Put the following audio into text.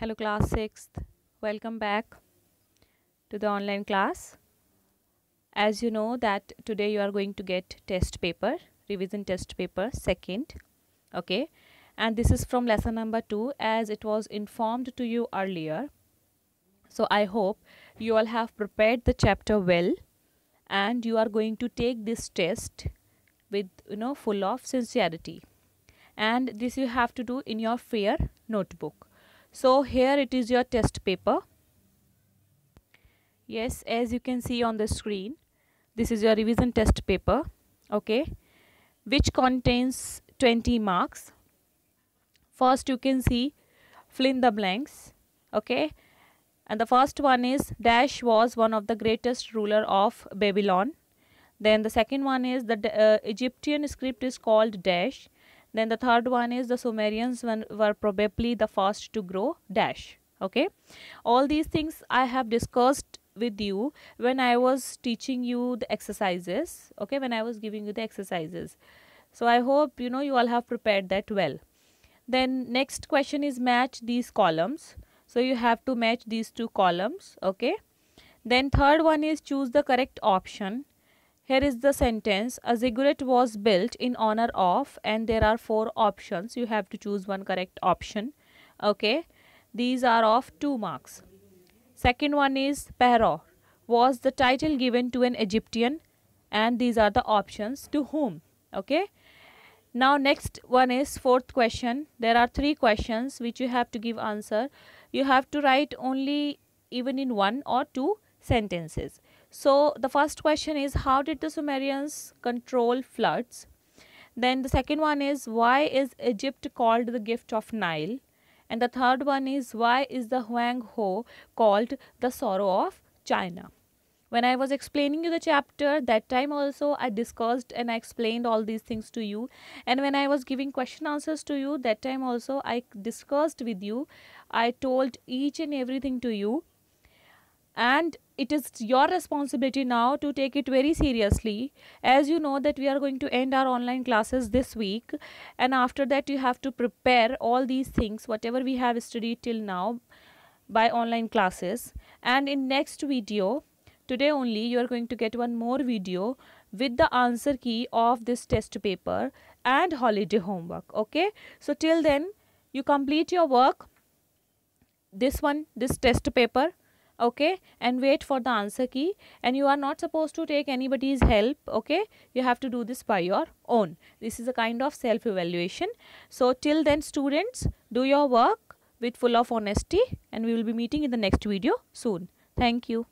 Hello class 6th. Welcome back to the online class. As you know that today you are going to get test paper, revision test paper second. Okay. And this is from lesson number 2 as it was informed to you earlier. So I hope you all have prepared the chapter well and you are going to take this test with you know full of sincerity and this you have to do in your fair notebook so here it is your test paper yes as you can see on the screen this is your revision test paper okay which contains 20 marks first you can see fill in the blanks okay and the first one is dash was one of the greatest ruler of babylon then the second one is the uh, egyptian script is called dash then the third one is the Sumerians when, were probably the first to grow dash. Okay. All these things I have discussed with you when I was teaching you the exercises. Okay. When I was giving you the exercises. So I hope you know you all have prepared that well. Then next question is match these columns. So you have to match these two columns. Okay. Then third one is choose the correct option here is the sentence, a ziggurat was built in honor of and there are four options. You have to choose one correct option. Okay. These are of two marks. Second one is Pharaoh was the title given to an Egyptian and these are the options to whom. Okay. Now next one is fourth question. There are three questions which you have to give answer. You have to write only even in one or two sentences. So the first question is how did the Sumerians control floods? Then the second one is why is Egypt called the gift of Nile? And the third one is why is the Huang Ho called the sorrow of China? When I was explaining you the chapter that time also I discussed and I explained all these things to you and when I was giving question answers to you that time also I discussed with you I told each and everything to you and it is your responsibility now to take it very seriously as you know that we are going to end our online classes this week and after that you have to prepare all these things whatever we have studied till now by online classes and in next video today only you are going to get one more video with the answer key of this test paper and holiday homework okay so till then you complete your work this one this test paper okay and wait for the answer key and you are not supposed to take anybody's help okay you have to do this by your own this is a kind of self evaluation so till then students do your work with full of honesty and we will be meeting in the next video soon thank you